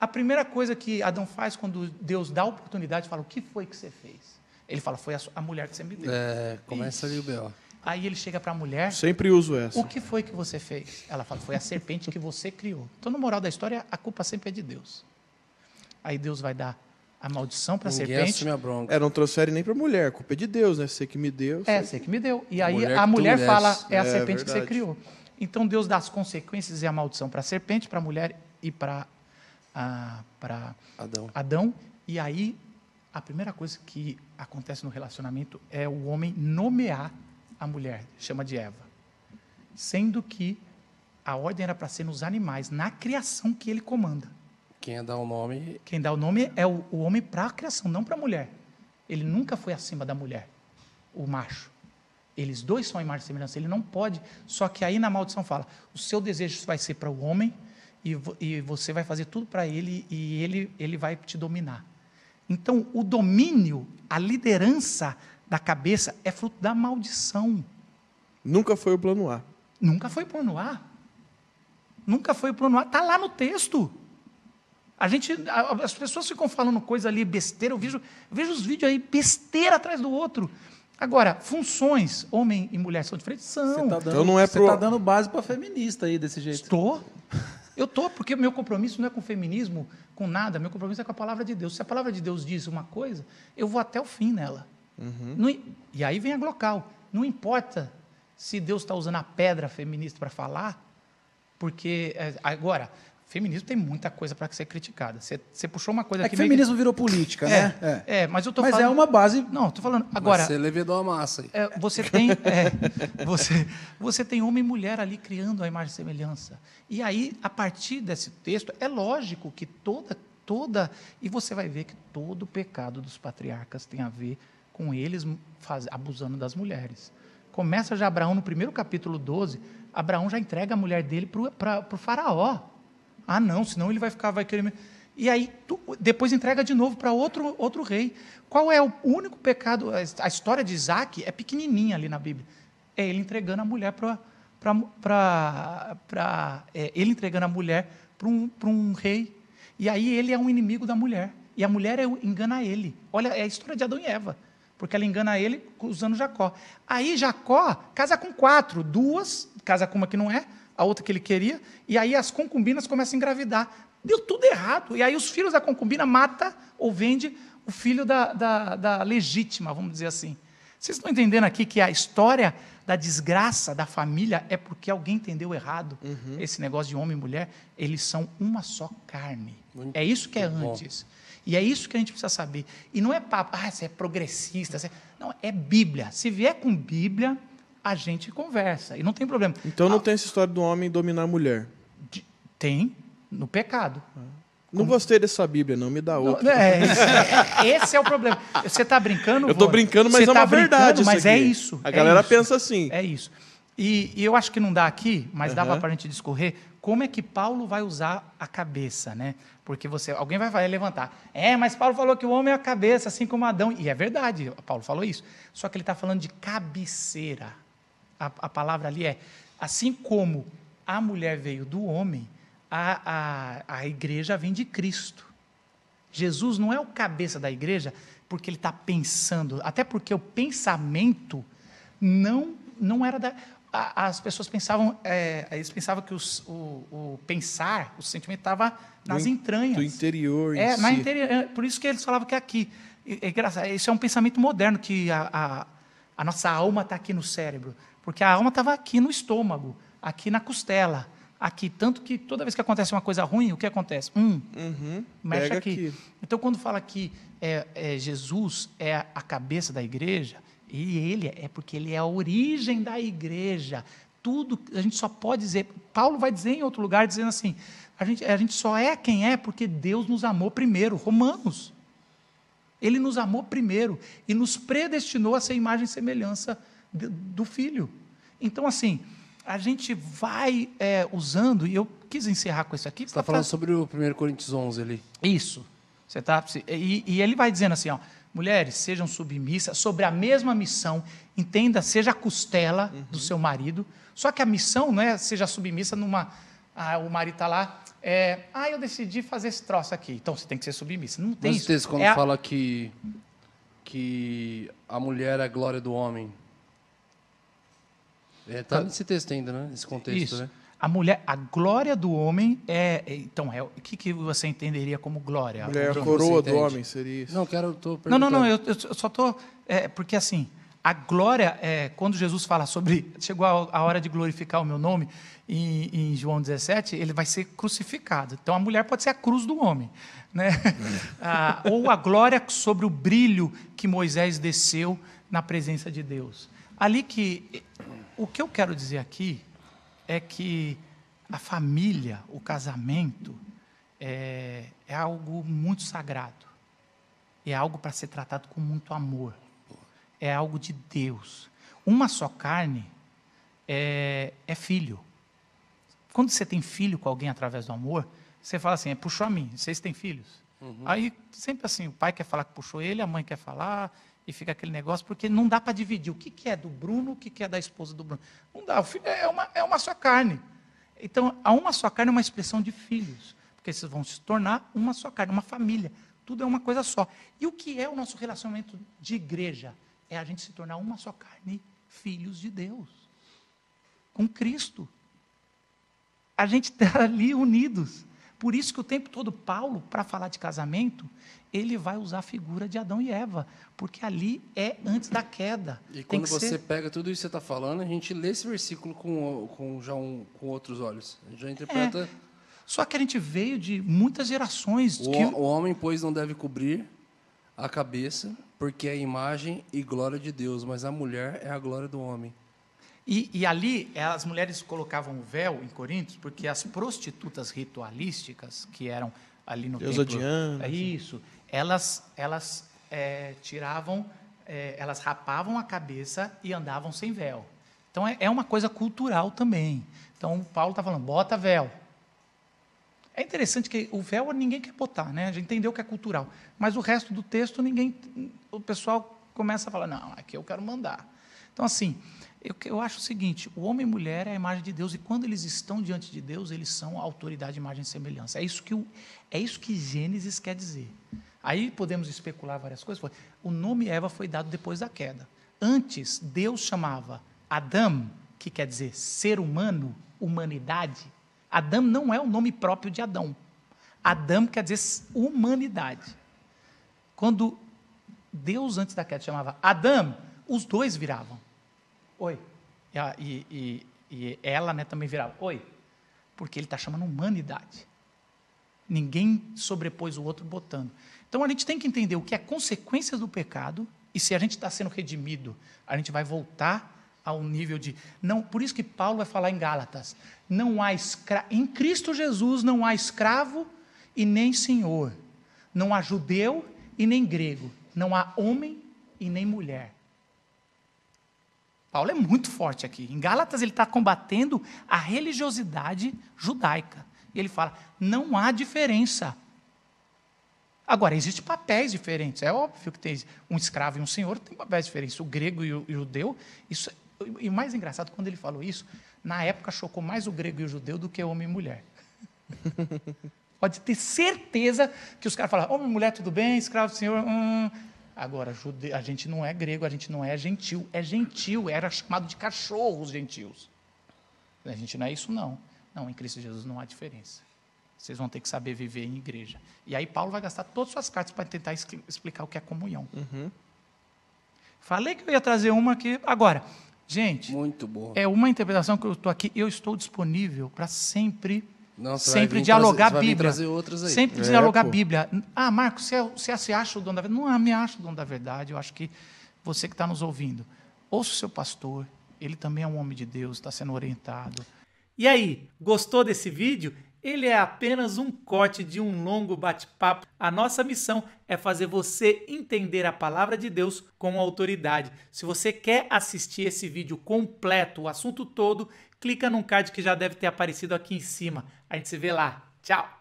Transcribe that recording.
a primeira coisa que Adão faz quando Deus dá a oportunidade, fala: O que foi que você fez? Ele fala: Foi a, a mulher que você me deu. É, começa ali o B.O. Aí ele chega para a mulher. Sempre uso essa. O que foi que você fez? Ela fala: Foi a serpente que você criou. Então, no moral da história, a culpa sempre é de Deus. Aí Deus vai dar a maldição para a serpente. A bronca. É, não transfere nem para a mulher, a culpa é de Deus, né? Você que me deu. É, você que me deu. E aí mulher a mulher fala: É a é serpente que você criou. Então Deus dá as consequências e a maldição para a serpente, para a mulher e para para Adão. Adão. E aí, a primeira coisa que acontece no relacionamento é o homem nomear a mulher, chama de Eva. Sendo que a ordem era para ser nos animais, na criação que ele comanda. Quem é dá o nome? Quem dá o nome é o, o homem para a criação, não para a mulher. Ele nunca foi acima da mulher, o macho. Eles dois são imagem e semelhança, ele não pode. Só que aí na maldição fala: o seu desejo vai ser para o homem e, e você vai fazer tudo para ele e ele, ele vai te dominar. Então, o domínio, a liderança da cabeça é fruto da maldição. Nunca foi o plano A. Nunca foi o plano A. Nunca foi o plano A. Está lá no texto. A gente, as pessoas ficam falando coisa ali, besteira. Eu vejo, eu vejo os vídeos aí, besteira atrás do outro. Agora, funções, homem e mulher são diferentes? São. está dando, então não é tá pro... tá dando base para feminista aí desse jeito. Estou. Eu estou, porque meu compromisso não é com o feminismo, com nada. Meu compromisso é com a palavra de Deus. Se a palavra de Deus diz uma coisa, eu vou até o fim nela. Uhum. Não, e aí vem a glocal. Não importa se Deus está usando a pedra feminista para falar, porque. Eh, agora, Feminismo tem muita coisa para ser criticada. Você, puxou uma coisa é que feminismo virou política, é, né? É. é. mas eu tô mas falando. Mas é uma base. Não, tô falando. Agora. Você levedou a massa aí. É, você tem. É, você, você tem homem e mulher ali criando a imagem e semelhança. E aí, a partir desse texto, é lógico que toda. toda E você vai ver que todo o pecado dos patriarcas tem a ver com eles faz, abusando das mulheres. Começa já Abraão no primeiro capítulo 12. Abraão já entrega a mulher dele para o faraó. Ah, não, senão ele vai ficar, vai querer. E aí, tu, depois entrega de novo para outro, outro rei. Qual é o único pecado? A história de Isaac é pequenininha ali na Bíblia. É ele entregando a mulher para. É, ele entregando a mulher para um, um rei. E aí ele é um inimigo da mulher. E a mulher é engana ele. Olha, é a história de Adão e Eva. Porque ela engana ele usando Jacó. Aí Jacó casa com quatro, duas, casa com uma que não é, a outra que ele queria, e aí as concubinas começam a engravidar. Deu tudo errado. E aí os filhos da concubina mata ou vende o filho da, da, da legítima, vamos dizer assim. Vocês estão entendendo aqui que a história da desgraça da família é porque alguém entendeu errado uhum. esse negócio de homem e mulher. Eles são uma só carne. Muito é isso que é bom. antes. E é isso que a gente precisa saber. E não é papo, ah, você é progressista. Você... É, não, é Bíblia. Se vier com Bíblia, a gente conversa. E não tem problema. Então não a... tem essa história do homem dominar a mulher. De... Tem, no pecado. Ah. Não Como... gostei dessa Bíblia, não, me dá outra. É, esse, é, esse, é o problema. Você está brincando? Eu estou brincando, mas Você é tá uma verdade. Mas é aqui. é isso. A é galera é isso. pensa assim. É isso. E, e, eu acho que não dá aqui, mas uhum. dava para a gente discorrer como é que Paulo vai usar a cabeça, né? Porque você, alguém vai, vai levantar. É, mas Paulo falou que o homem é a cabeça, assim como Adão. E é verdade, Paulo falou isso. Só que ele está falando de cabeceira a, a palavra ali é: assim como a mulher veio do homem, a, a, a igreja vem de Cristo. Jesus não é o cabeça da igreja porque ele está pensando, até porque o pensamento não, não era da. as pessoas pensavam, é, eles pensavam que os, o, o, pensar, o sentimento estava nas do entranhas. Do interior, é, si. na interior. É, por isso que eles falavam que é aqui. É, é, isso é um pensamento moderno, que a, a, a nossa alma está aqui no cérebro. Porque a alma estava aqui no estômago, aqui na costela, aqui. Tanto que toda vez que acontece uma coisa ruim, o que acontece? Hum, uhum, mexe aqui. aqui. Então, quando fala que é, é, Jesus é a cabeça da igreja, e ele é, é porque ele é a origem da igreja. Tudo, a gente só pode dizer. Paulo vai dizer em outro lugar, dizendo assim: a gente, a gente só é quem é porque Deus nos amou primeiro. Romanos. Ele nos amou primeiro e nos predestinou a ser imagem e semelhança do filho. Então, assim, a gente vai é, usando, e eu quis encerrar com isso aqui. Você está falando pra... sobre o 1 Coríntios 11 ali. Isso. Você tá, e, e ele vai dizendo assim, ó, mulheres, sejam submissas, sobre a mesma missão, entenda, seja a costela uhum. do seu marido, só que a missão não é seja submissa numa... Ah, o marido está lá, é, ah, eu decidi fazer esse troço aqui, então você tem que ser submissa. Não tem Mas isso. quando é fala a... que, que a mulher é a glória do homem... Está é, tá então, nesse texto ainda, né? nesse contexto. Isso. Né? A mulher, a glória do homem é. é então, é, o que, que você entenderia como glória? Mulher, a então, coroa do homem seria isso. Não, quero, tô Não, não, não, eu, eu só estou. É, porque assim, a glória, é, quando Jesus fala sobre. Chegou a, a hora de glorificar o meu nome, em, em, João 17, ele vai ser crucificado. Então a mulher pode ser a cruz do homem. Né? ah, ou a glória sobre o brilho que Moisés desceu na presença de Deus. Ali que o que eu quero dizer aqui é que a família, o casamento, é, é algo muito sagrado. É algo para ser tratado com muito amor. É algo de Deus. Uma só carne é, é filho. Quando você tem filho com alguém através do amor, você fala assim: é, puxou a mim, vocês têm filhos? Uhum. Aí, sempre assim, o pai quer falar que puxou ele, a mãe quer falar, e fica aquele negócio, porque não dá para dividir o que, que é do Bruno, o que, que é da esposa do Bruno. Não dá, o filho é uma, é uma só carne. Então, a uma só carne é uma expressão de filhos, porque vocês vão se tornar uma só carne, uma família. Tudo é uma coisa só. E o que é o nosso relacionamento de igreja? É a gente se tornar uma só carne, filhos de Deus, com Cristo. A gente está ali unidos. Por isso que o tempo todo Paulo, para falar de casamento, ele vai usar a figura de Adão e Eva, porque ali é antes da queda. E quando você ser... pega tudo isso que você está falando, a gente lê esse versículo com, com já um, com outros olhos. A gente já interpreta. É. Só que a gente veio de muitas gerações. O, que... o homem, pois, não deve cobrir a cabeça, porque é a imagem e glória de Deus, mas a mulher é a glória do homem. E, e ali eh, as mulheres colocavam o véu em Coríntios, porque as prostitutas ritualísticas que eram ali no Deus templo, odiando, é assim. isso, elas elas é, tiravam, é, elas rapavam a cabeça e andavam sem véu. Então é, é uma coisa cultural também. Então Paulo está falando, bota véu. É interessante que o véu ninguém quer botar, né? A gente entendeu que é cultural, mas o resto do texto ninguém, o pessoal começa a falar, não, aqui eu quero mandar. Então, assim, eu, eu acho o seguinte: o homem e mulher é a imagem de Deus, e quando eles estão diante de Deus, eles são autoridade, imagem e semelhança. É isso que, o, é isso que Gênesis quer dizer. Aí podemos especular várias coisas. O nome Eva foi dado depois da queda. Antes, Deus chamava Adão, que quer dizer ser humano, humanidade. Adão não é o nome próprio de Adão. Adão quer dizer humanidade. Quando Deus, antes da queda, chamava Adão, os dois viravam oi. E, e, e ela né, também virava, oi. Porque ele está chamando humanidade. Ninguém sobrepôs o outro botando. Então a gente tem que entender o que é consequência do pecado e se a gente está sendo redimido, a gente vai voltar ao nível de não. Por isso que Paulo vai falar em Gálatas: não há escra, em Cristo Jesus não há escravo e nem senhor, não há judeu e nem grego, não há homem e nem mulher, Paulo é muito forte aqui. Em Gálatas, ele está combatendo a religiosidade judaica. E ele fala: não há diferença. Agora, existem papéis diferentes. É óbvio que tem um escravo e um senhor tem papéis diferentes. O grego e o judeu. Isso, é, e o mais engraçado, quando ele falou isso, na época chocou mais o grego e o judeu do que homem e mulher. Pode ter certeza que os caras falaram: homem e mulher, tudo bem, escravo, senhor. Hum. Agora, jude... a gente não é grego, a gente não é gentil. É gentil, era chamado de cachorros gentios. A gente não é isso, não. Não, em Cristo Jesus não há diferença. Vocês vão ter que saber viver em igreja. E aí Paulo vai gastar todas as suas cartas para tentar explicar o que é comunhão. Uhum. Falei que eu ia trazer uma que agora, gente, muito bom É uma interpretação que eu estou aqui. Eu estou disponível para sempre sempre dialogar trazer, a Bíblia. Sempre é, dialogar pô. a Bíblia. Ah, Marcos, você, é você se é, acha o dono da verdade? Não me acho o dono da verdade. Eu acho que você que está nos ouvindo, ouça o seu pastor. Ele também é um homem de Deus, está sendo orientado. E aí, gostou desse vídeo? Ele é apenas um corte de um longo bate-papo. A nossa missão é fazer você entender a palavra de Deus com autoridade. Se você quer assistir esse vídeo completo, o assunto todo, clica num card que já deve ter aparecido aqui em cima. A gente se vê lá. Tchau!